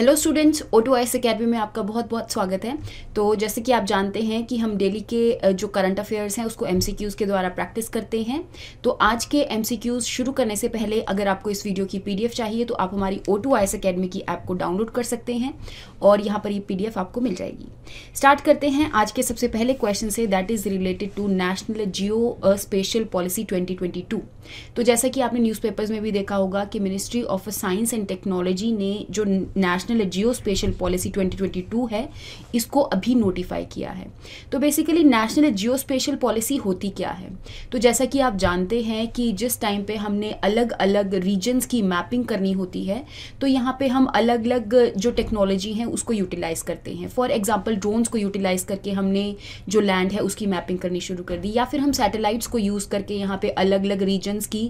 hello students ओटो आई academy में आपका बहुत बहुत स्वागत है तो जैसे कि आप जानते हैं कि हम डेली के जो करंट अफेयर्स हैं उसको एमसीक्यूज़ के द्वारा प्रैक्टिस करते हैं तो आज के एमसीक्यूज़ शुरू करने से पहले अगर आपको इस वीडियो की पीडीएफ चाहिए तो आप हमारी ओटो आई अकेडमी की ऐप को डाउनलोड कर सकते हैं और यहाँ पर ये पी आपको मिल जाएगी स्टार्ट करते हैं आज के सबसे पहले क्वेश्चन से that is related to national geospatial policy twenty तो जैसा कि आपने न्यूज़पेपर्स में भी देखा होगा कि ministry of science and technology ने जो national national geospatial policy 2022 है इसको अभी नोटिफाई किया है तो basically national geospatial policy होती क्या है तो जैसा कि आप जानते हैं कि जिस टाइम पे हमने अलग अलग रीजन्स की मैपिंग करनी होती है तो यहाँ पे हम अलग अलग जो टेक्नोलॉजी है उसको यूटिलाइज़ करते हैं फॉर एग्जाम्पल ड्रोन्स को यूटिलाइज़ करके हमने जो लैंड है उसकी मैपिंग करनी शुरू कर दी या फिर हम सैटेलाइट्स को यूज़ करके यहाँ पे अलग अलग रीजन्स की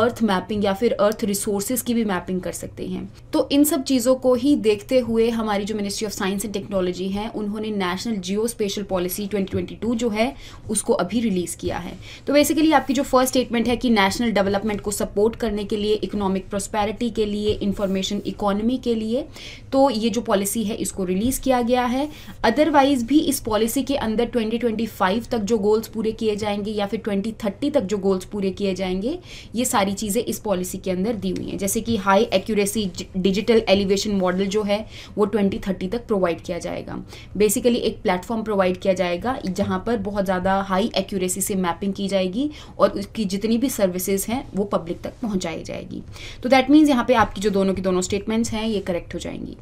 अर्थ मैपिंग या फिर अर्थ रिसोर्सेज की भी मैपिंग कर सकते हैं तो इन सब चीज़ों को ही ही देखते हुए हमारी जो ministry of science and technology है उन्होंने नेशनल जियो स्पेशल पॉलिसी 2022 जो है उसको अभी रिलीज़ किया है तो बेसिकली आपकी जो फर्स्ट स्टेटमेंट है कि नेशनल डेवलपमेंट को सपोर्ट करने के लिए इकोनॉमिक प्रोस्पैरिटी के लिए इंफॉर्मेशन इकोनॉमी के लिए तो ये जो पॉलिसी है इसको रिलीज़ किया गया है अदरवाइज भी इस पॉलिसी के अंदर 2025 तक जो गोल्स पूरे किए जाएंगे या फिर 2030 तक जो गोल्स पूरे किए जाएंगे ये सारी चीज़ें इस पॉलिसी के अंदर दी हुई हैं जैसे कि high accuracy digital elevation model model जो है वो 2030 तक प्रोवाइड किया जाएगा बेसिकली एक प्लेटफॉर्म प्रोवाइड किया जाएगा जहाँ पर बहुत ज़्यादा हाई एक्यूरेसी से मैपिंग की जाएगी और उसकी जितनी भी सर्विसेज हैं वो पब्लिक तक पहुँचाई जाएगी तो दैट मीन्स यहाँ पे आपकी जो दोनों की दोनों स्टेटमेंट्स हैं ये करेक्ट हो जाएंगी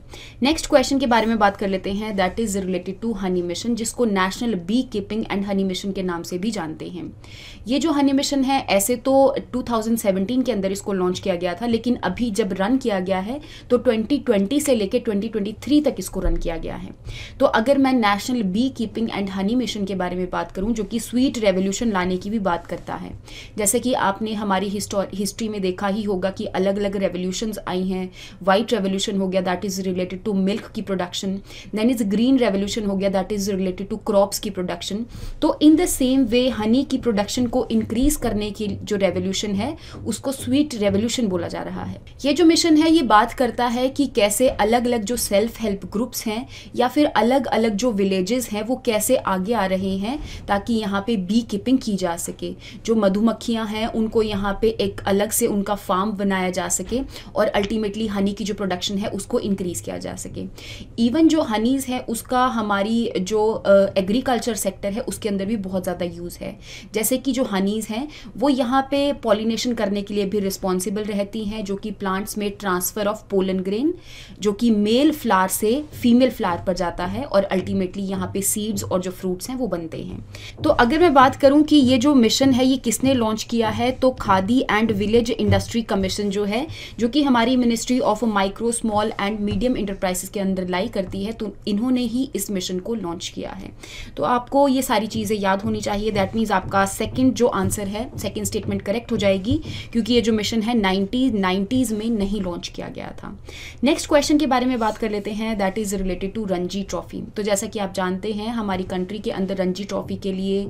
नेक्स्ट क्वेश्चन के बारे में बात कर लेते हैं that is related to honey mission जिसको national beekeeping and honey mission के नाम से भी जानते हैं ये जो हनी मिशन है ऐसे तो 2017 के अंदर इसको लॉन्च किया गया था लेकिन अभी जब रन किया गया है तो 2020 2020 से लेकर 2023 तक इसको रन किया गया है तो अगर मैं national beekeeping and honey mission के बारे में बात करूं जो कि स्वीट रेवोल्यूशन लाने की भी बात करता है जैसे कि आपने हमारी हिस्ट्री में देखा ही होगा कि अलग अलग रेवोल्यूशन आई हैं वाइट रेवोल्यूशन हो गया that is related to milk की production then is green revolution हो गया that is related to crops की प्रोडक्शन तो in the same way honey की प्रोडक्शन को इंक्रीज करने की जो रेवोल्यूशन है उसको स्वीट रेवोल्यूशन बोला जा रहा है ये जो मिशन है ये बात करता है कि कैसे अलग अलग जो सेल्फ हेल्प ग्रुप्स हैं या फिर अलग अलग जो विलेजेस हैं वो कैसे आगे आ रहे हैं ताकि यहाँ पे बी कीपिंग की जा सके जो मधुमक्खियाँ हैं उनको यहाँ पे एक अलग से उनका फार्म बनाया जा सके और अल्टीमेटली हनी की जो प्रोडक्शन है उसको इंक्रीज़ किया जा सके इवन जो हनीज़ है उसका हमारी जो एग्रीकल्चर uh, सेक्टर है उसके अंदर भी बहुत ज़्यादा यूज़ है जैसे कि जो हनीज़ हैं वो यहाँ पे पॉलिनेशन करने के लिए भी रिस्पॉन्सिबल रहती हैं जो कि प्लांट्स में ट्रांसफ़र ऑफ पोलन ग्रेन जो कि मेल फ्लावर से फीमेल फ्लावर पर जाता है और अल्टीमेटली यहाँ पे सीड्स और जो फ्रूट्स हैं वो बनते हैं तो अगर मैं बात करूँ कि ये जो मिशन है ये किसने लॉन्च किया है तो Khadi and village industry commission जो है जो कि हमारी ministry of micro small and medium enterprises के अंदर लाई करती है तो इन्होंने ही इस मिशन को लॉन्च किया है तो आपको ये सारी चीज़ें याद होनी चाहिए दैट मीन्स आपका सेकेंड जो आंसर है सेकेंड स्टेटमेंट करेक्ट हो जाएगी क्योंकि ये जो मिशन है नाइनटीज नाइन्टीज़ में नहीं लॉन्च किया गया था नेक्स्ट क्वेश्चन सेक्शन के बारे में बात कर लेते हैं that is related to Ranji trophy तो जैसा कि आप जानते हैं हमारी कंट्री के अंदर रणजी ट्रॉफ़ी के लिए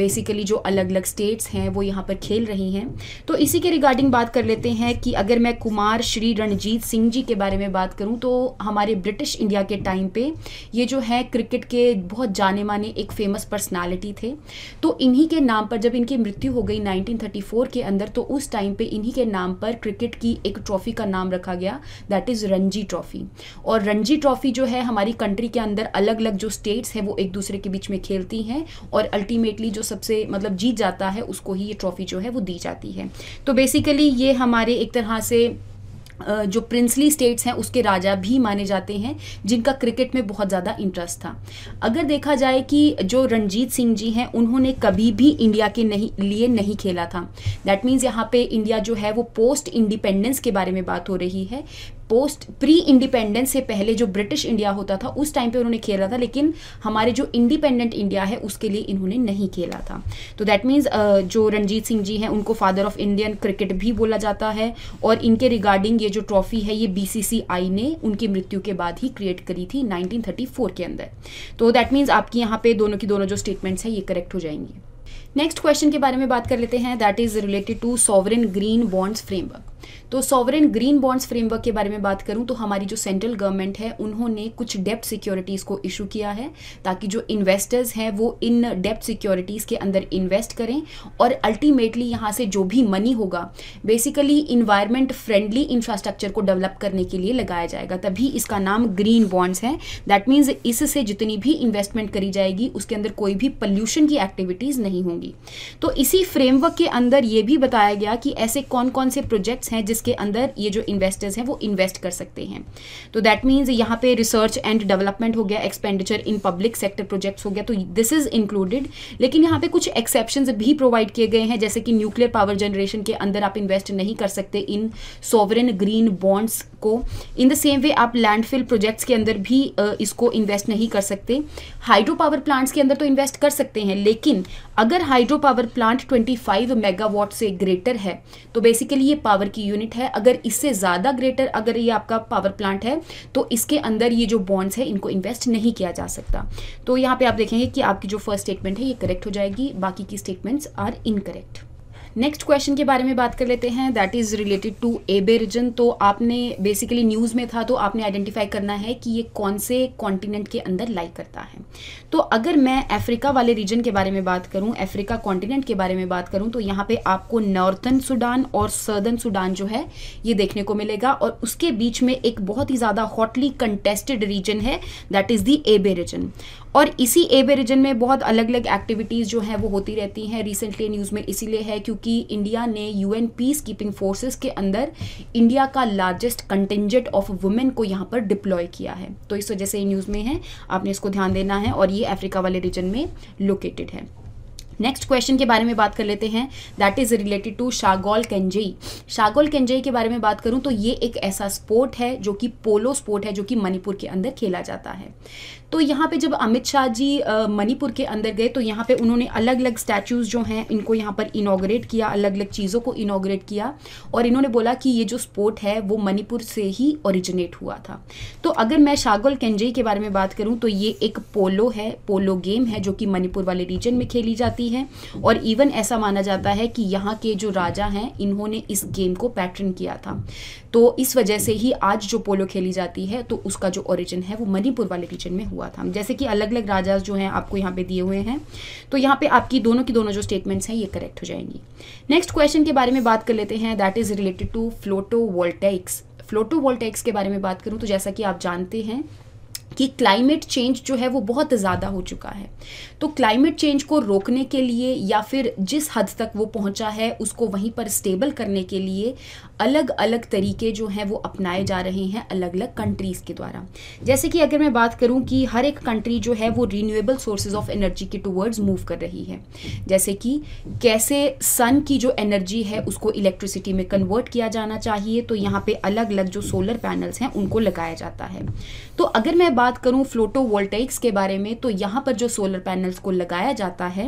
बेसिकली जो अलग अलग स्टेट्स हैं वो यहाँ पर खेल रही हैं तो इसी के रिगार्डिंग बात कर लेते हैं कि अगर मैं कुमार श्री रणजीत सिंह जी के बारे में बात करूँ तो हमारे ब्रिटिश इंडिया के टाइम पे ये जो है क्रिकेट के बहुत जाने माने एक फेमस पर्सनैलिटी थे तो इन्हीं के नाम पर जब इनकी मृत्यु हो गई नाइनटीन के अंदर तो उस टाइम पर इन्हीं के नाम पर क्रिकेट की एक ट्रॉफ़ी का नाम रखा गया that is Ranji trophy trophy और रणजी ट्रॉफ़ी जो है हमारी कंट्री के अंदर अलग अलग जो स्टेट्स हैं वो एक दूसरे के बीच में खेलती हैं और अल्टीमेटली जो सबसे मतलब जीत जाता है उसको ही ये ट्रॉफ़ी जो है वो दी जाती है तो बेसिकली ये हमारे एक तरह से जो प्रिंसली स्टेट्स हैं उसके राजा भी माने जाते हैं जिनका क्रिकेट में बहुत ज़्यादा इंटरेस्ट था अगर देखा जाए कि जो रणजीत सिंह जी हैं उन्होंने कभी भी इंडिया के नहीं लिए नहीं खेला था दैट मीन्स यहाँ पे इंडिया जो है वो पोस्ट इंडिपेंडेंस के बारे में बात हो रही है पोस्ट प्री इंडिपेंडेंस से पहले जो ब्रिटिश इंडिया होता था उस टाइम पे उन्होंने खेला था लेकिन हमारे जो इंडिपेंडेंट इंडिया है उसके लिए इन्होंने नहीं खेला था तो दैट मीन्स जो रणजीत सिंह जी हैं उनको फादर ऑफ इंडियन क्रिकेट भी बोला जाता है और इनके रिगार्डिंग ये जो ट्रॉफी है ये बी ने उनकी मृत्यु के बाद ही क्रिएट करी थी नाइनटीन के अंदर तो दैट मीन्स आपकी यहाँ पे दोनों की दोनों जो स्टेटमेंट्स हैं ये करेक्ट हो जाएंगी नेक्स्ट क्वेश्चन के बारे में बात कर लेते हैं that is related to sovereign green bonds framework तो सॉवरन ग्रीन बॉन्ड्स फ्रेमवर्क के बारे में बात करूं तो हमारी जो सेंट्रल गवर्नमेंट है उन्होंने कुछ डेप्ट सिक्योरिटीज़ को इशू किया है ताकि जो इन्वेस्टर्स हैं वो इन डेप्ट सिक्योरिटीज़ के अंदर इन्वेस्ट करें और अल्टीमेटली यहाँ से जो भी मनी होगा बेसिकली इन्वायरमेंट फ्रेंडली इंफ्रास्ट्रक्चर को डेवलप करने के लिए लगाया जाएगा तभी इसका नाम ग्रीन बॉन्ड्स है दैट मीन्स इससे जितनी भी इन्वेस्टमेंट करी जाएगी उसके अंदर कोई भी पल्यूशन की एक्टिविटीज़ नहीं होंगी तो इसी फ्रेमवर्क के अंदर ये भी बताया गया कि ऐसे कौन कौन से प्रोजेक्ट्स हैं जिस जिसके अंदर ये जो इन्वेस्टर्स हैं वो इन्वेस्ट कर सकते हैं तो दैट मीन्स यहाँ पे रिसर्च एंड डेवलपमेंट हो गया expenditure in public sector projects हो गया तो दिस इज़ इंक्लूडेड लेकिन यहाँ पे कुछ एक्सेप्शन भी प्रोवाइड किए गए हैं जैसे कि न्यूक्लियर पावर जनरेशन के अंदर आप इन्वेस्ट नहीं कर सकते इन सॉवरन ग्रीन बॉन्ड्स को इन द सेम वे आप लैंडफिल प्रोजेक्ट्स के अंदर भी इसको इन्वेस्ट नहीं कर सकते हाइड्रो पावर प्लांट्स के अंदर तो इन्वेस्ट कर सकते हैं लेकिन अगर हाइड्रो पावर प्लांट 25 मेगावाट से ग्रेटर है तो बेसिकली ये पावर की यूनिट यूनिट है अगर इससे ज़्यादा ग्रेटर अगर ये आपका पावर प्लांट है तो इसके अंदर ये जो बॉन्ड्स है इनको इन्वेस्ट नहीं किया जा सकता तो यहाँ पे आप देखेंगे कि आपकी जो फर्स्ट स्टेटमेंट है ये करेक्ट हो जाएगी बाकी की statements are incorrect next question के बारे में बात कर लेते हैं that is related to Abyei region तो आपने बेसिकली न्यूज़ में था तो आपने आइडेंटिफाई करना है कि ये कौन से कॉन्टिनेंट के अंदर लाइक करता है तो अगर मैं अफ्रीका वाले रीजन के बारे में बात करूं अफ्रीका कॉन्टिनेंट के बारे में बात करूं तो यहाँ पे आपको नॉर्थन सूडान और सर्दर्न सूडान जो है ये देखने को मिलेगा और उसके बीच में एक बहुत ही ज़्यादा हॉटली कंटेस्टेड रीजन है that is the Abyei region और इसी एबे रीजन में बहुत अलग अलग एक्टिविटीज़ जो हैं वो होती रहती हैं रिसेंटली न्यूज़ में इसीलिए है क्योंकि इंडिया ने U N peacekeeping forces के अंदर इंडिया का लार्जेस्ट कंटेंजेंट ऑफ वुमेन को यहाँ पर डिप्लॉय किया है तो इस वजह से ये न्यूज़ में है आपने इसको ध्यान देना है और ये अफ्रीका वाले रीजन में लोकेटेड है नेक्स्ट क्वेश्चन के बारे में बात कर लेते हैं that is related to Sagol Kangjei Sagol Kangjei के बारे में बात करूं तो ये एक ऐसा स्पोर्ट है जो कि पोलो स्पोर्ट है जो कि मणिपुर के अंदर खेला जाता है तो यहाँ पे जब अमित शाह जी मणिपुर के अंदर गए तो यहाँ पे उन्होंने अलग अलग स्टैचूज़ जो हैं इनको यहाँ पर इनाग्रेट किया अलग अलग चीज़ों को इनाग्रेट किया और इन्होंने बोला कि ये जो स्पोर्ट है वो मणिपुर से ही ओरिजिनेट हुआ था तो अगर मैं शागोल केंजई के बारे में बात करूँ तो ये एक पोलो है पोलो गेम है जो कि मणिपुर वाले रीजन में खेली जाती है और इवन ऐसा माना जाता है कि यहाँ के जो राजा हैं इन्होंने इस गेम को पैटर्न किया था तो इस वजह से ही आज जो पोलो खेली जाती है तो उसका जो ओरिजिन है वो मणिपुर वाले रीजन में हुआ था जैसे कि अलग अलग राजा जो हैं आपको यहाँ पे दिए हुए हैं तो यहाँ पे आपकी दोनों की दोनों जो स्टेटमेंट्स हैं ये करेक्ट हो जाएंगी नेक्स्ट क्वेश्चन के बारे में बात कर लेते हैं that is related to floatovoltaics floatovoltaics के बारे में बात करूँ तो जैसा कि आप जानते हैं कि क्लाइमेट चेंज जो है वो बहुत ज़्यादा हो चुका है तो क्लाइमेट चेंज को रोकने के लिए या फिर जिस हद तक वो पहुंचा है उसको वहीं पर स्टेबल करने के लिए अलग अलग तरीके जो हैं वो अपनाए जा रहे हैं अलग अलग कंट्रीज़ के द्वारा जैसे कि अगर मैं बात करूं कि हर एक कंट्री जो है वो रीन्यूएबल सोर्सेज ऑफ एनर्जी के टूवर्ड्स मूव कर रही है जैसे कि कैसे सन की जो एनर्जी है उसको इलेक्ट्रिसिटी में कन्वर्ट किया जाना चाहिए तो यहाँ पर अलग अलग जो सोलर पैनल्स हैं उनको लगाया जाता है तो अगर मैं बात करूँ फ्लोटो वोल्टेक्स के बारे में तो यहाँ पर जो सोलर पैनल्स को लगाया जाता है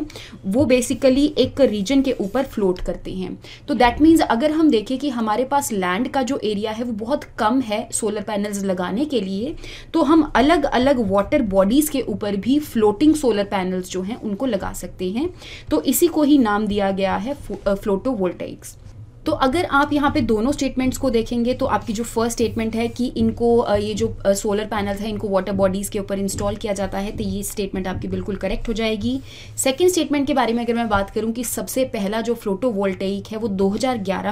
वो बेसिकली एक रीजन के ऊपर फ्लोट करते हैं तो दैट मीन्स अगर हम देखें कि हमारे पास लैंड का जो एरिया है वो बहुत कम है सोलर पैनल्स लगाने के लिए तो हम अलग अलग वाटर बॉडीज़ के ऊपर भी फ्लोटिंग सोलर पैनल्स जो हैं उनको लगा सकते हैं तो इसी को ही नाम दिया गया है फ्लोटो वोल्टेक्स तो अगर आप यहाँ पे दोनों स्टेटमेंट्स को देखेंगे तो आपकी जो फर्स्ट स्टेटमेंट है कि इनको ये जो सोलर पैनल हैं इनको वाटर बॉडीज़ के ऊपर इंस्टॉल किया जाता है तो ये स्टेटमेंट आपकी बिल्कुल करेक्ट हो जाएगी सेकेंड स्टेटमेंट के बारे में अगर मैं बात करूँ कि सबसे पहला जो फोटोवोल्टेइक है वो दो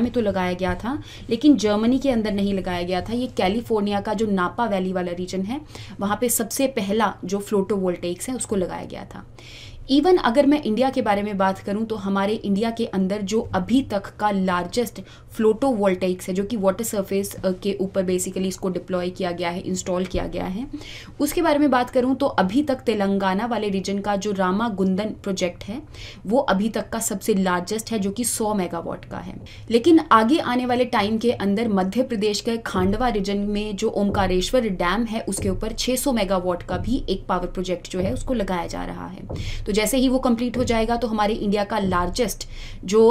में तो लगाया गया था लेकिन जर्मनी के अंदर नहीं लगाया गया था ये कैलिफोर्निया का जो नापा वैली वाला रीजन है वहाँ पे सबसे पहला जो फ्लोटोवोल्टेक्स है उसको लगाया गया था इवन अगर मैं इंडिया के बारे में बात करूं तो हमारे इंडिया के अंदर जो अभी तक का लार्जेस्ट फ्लोटो वोल्टेक्स है जो कि वाटर सरफेस के ऊपर बेसिकली इसको डिप्लॉय किया गया है इंस्टॉल किया गया है उसके बारे में बात करूं तो अभी तक तेलंगाना वाले रीजन का जो रामा गुंदन प्रोजेक्ट है वो अभी तक का सबसे लार्जेस्ट है जो कि सौ मेगावाट का है लेकिन आगे आने वाले टाइम के अंदर मध्य प्रदेश के खांडवा रीजन में जो ओमकारेश्वर डैम है उसके ऊपर 600 मेगावाट का भी एक पावर प्रोजेक्ट जो है उसको लगाया जा रहा है तो जैसे ही वो कंप्लीट हो जाएगा तो हमारे इंडिया का लार्जेस्ट जो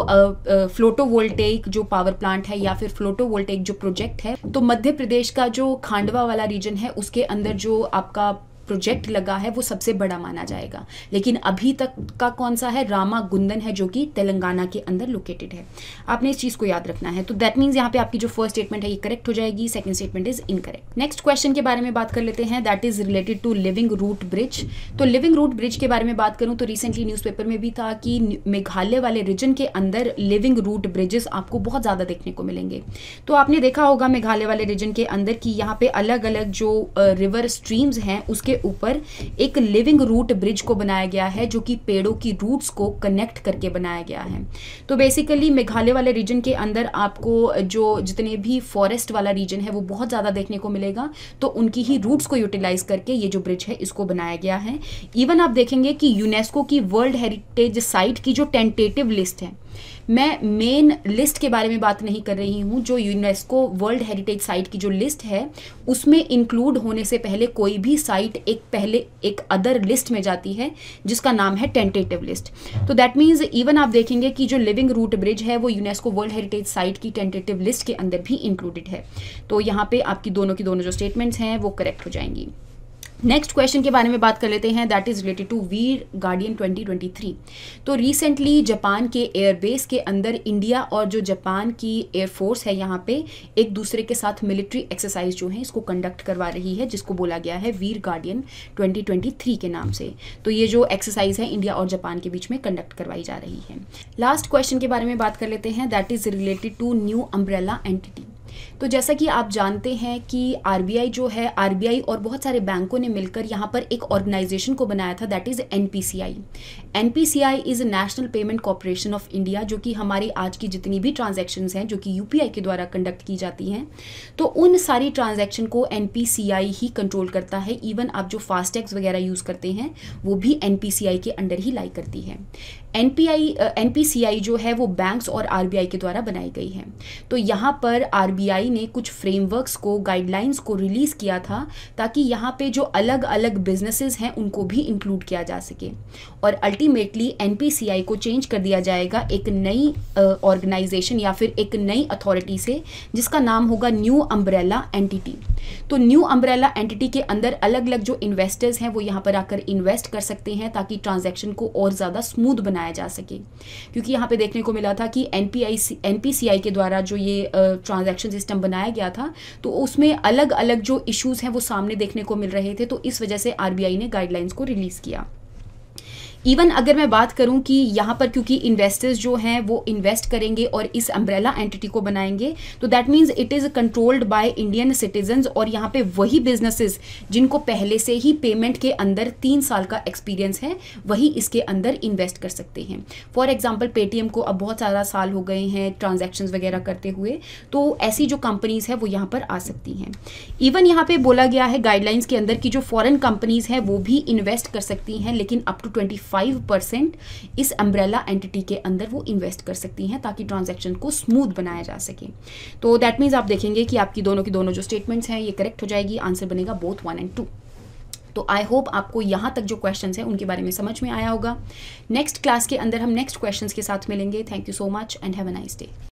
फ्लोटो वोल्टेक जो पावर प्लांट है या फिर फ्लोटो वोल्टेक जो प्रोजेक्ट है तो मध्य प्रदेश का जो खांडवा वाला रीजन है उसके अंदर जो आपका प्रोजेक्ट लगा है वो सबसे बड़ा माना जाएगा लेकिन अभी तक का कौन सा है रामा गुंदन है जो कि तेलंगाना के अंदर लोकेटेड है आपने इस चीज़ को याद रखना है तो दैट मीन्स यहाँ पे आपकी जो फर्स्ट स्टेटमेंट है ये करेक्ट हो जाएगी second statement is incorrect next question के बारे में बात कर लेते हैं that is related to living root bridge तो लिविंग रूट ब्रिज के बारे में बात करूँ तो रिसेंटली न्यूज़पेपर में भी था कि मेघालय वाले रीजन के अंदर लिविंग रूट ब्रिजेस आपको बहुत ज़्यादा देखने को मिलेंगे तो आपने देखा होगा मेघालय वाले रीजन के अंदर कि यहाँ पे अलग अलग जो रिवर स्ट्रीम्स हैं उसके ऊपर एक लिविंग रूट ब्रिज को बनाया गया है जो कि पेड़ों की रूट्स को कनेक्ट करके बनाया गया है तो बेसिकली मेघालय वाले रीजन के अंदर आपको जो जितने भी फॉरेस्ट वाला रीजन है वो बहुत ज़्यादा देखने को मिलेगा तो उनकी ही रूट्स को यूटिलाइज करके ये जो ब्रिज है इसको बनाया गया है इवन आप देखेंगे कि यूनेस्को की वर्ल्ड हेरिटेज साइट की जो टेंटेटिव लिस्ट है मैं मेन लिस्ट के बारे में बात नहीं कर रही हूँ जो यूनेस्को वर्ल्ड हेरिटेज साइट की जो लिस्ट है उसमें इंक्लूड होने से पहले कोई भी साइट एक पहले एक अदर लिस्ट में जाती है जिसका नाम है टेंटेटिव लिस्ट तो दैट मीन्स इवन आप देखेंगे कि जो लिविंग रूट ब्रिज है वो यूनेस्को वर्ल्ड हेरिटेज साइट की टेंटेटिव लिस्ट के अंदर भी इंक्लूडेड है तो यहाँ पे आपकी दोनों की दोनों जो स्टेटमेंट्स हैं वो करेक्ट हो जाएंगी नेक्स्ट क्वेश्चन के बारे में बात कर लेते हैं that is related to Veer guardian 2023 तो रिसेंटली जापान के एयरबेस के अंदर इंडिया और जो जापान की एयरफोर्स है यहाँ पे एक दूसरे के साथ मिलिट्री एक्सरसाइज जो है इसको कंडक्ट करवा रही है जिसको बोला गया है वीर गार्डियन 2023 के नाम से तो ये जो एक्सरसाइज है इंडिया और जापान के बीच में कंडक्ट करवाई जा रही है लास्ट क्वेश्चन के बारे में बात कर लेते हैं that is related to new umbrella entity तो जैसा कि आप जानते हैं कि आर जो है आर और बहुत सारे बैंकों ने मिलकर यहाँ पर एक ऑर्गेनाइजेशन को बनाया था that is N P C I N P C I is national payment corporation of India जो कि हमारी आज की जितनी भी ट्रांजेक्शन्स हैं जो कि यू पी आई के द्वारा कंडक्ट की जाती हैं तो उन सारी ट्रांजेक्शन को एन पी सी आई ही कंट्रोल करता है इवन आप जो फास्टैग्स वगैरह यूज़ करते हैं वो भी एन पी सी आई के अंडर ही लाई करती है एन एनपीसीआई जो है वो बैंक्स और आर के द्वारा बनाई गई है तो यहाँ पर आर ने कुछ फ्रेमवर्क्स को गाइडलाइंस को रिलीज़ किया था ताकि यहाँ पे जो अलग अलग बिजनेसेस हैं उनको भी इंक्लूड किया जा सके और अल्टीमेटली एन को चेंज कर दिया जाएगा एक नई ऑर्गेनाइजेशन या फिर एक नई अथॉरिटी से जिसका नाम होगा न्यू अम्ब्रेला एंटिटी तो न्यू अम्ब्रेला एंटिटी के अंदर अलग अलग जो इन्वेस्टर्स हैं वो यहाँ पर आकर इन्वेस्ट कर सकते हैं ताकि ट्रांजैक्शन को और ज़्यादा स्मूथ बनाया बनाया जा सके क्योंकि यहाँ पे देखने को मिला था कि एन पी के द्वारा जो ये ट्रांजैक्शन सिस्टम बनाया गया था तो उसमें अलग अलग जो इश्यूज़ हैं वो सामने देखने को मिल रहे थे तो इस वजह से आर ने गाइडलाइंस को रिलीज़ किया इवन अगर मैं बात करूं कि यहाँ पर क्योंकि इन्वेस्टर्स जो हैं वो इन्वेस्ट करेंगे और इस अम्ब्रेला एंटिटी को बनाएंगे तो that means it is controlled by Indian citizen और यहाँ पे वही बिजनेसेस जिनको पहले से ही पेमेंट के अंदर तीन साल का एक्सपीरियंस है वही इसके अंदर इन्वेस्ट कर सकते हैं फॉर एग्जाम्पल पेटीएम को अब बहुत सारा साल हो गए हैं ट्रांजेक्शन वगैरह करते हुए तो ऐसी जो कंपनीज है वो यहाँ पर आ सकती हैं इवन यहाँ पर बोला गया है गाइडलाइंस के अंदर की जो फॉरन कंपनीज हैं वो भी इन्वेस्ट कर सकती हैं लेकिन up to twenty five percent इस अम्ब्रेला एंटिटी के अंदर वो इन्वेस्ट कर सकती हैं ताकि ट्रांजैक्शन को स्मूथ बनाया जा सके तो दैट मीन्स आप देखेंगे कि आपकी दोनों की दोनों जो स्टेटमेंट्स हैं ये करेक्ट हो जाएगी आंसर बनेगा बोथ वन एंड टू तो आई होप आपको यहाँ तक जो क्वेश्चन हैं उनके बारे में समझ में आया होगा नेक्स्ट क्लास के अंदर हम नेक्स्ट क्वेश्चन के साथ मिलेंगे thank you so much and have a nice day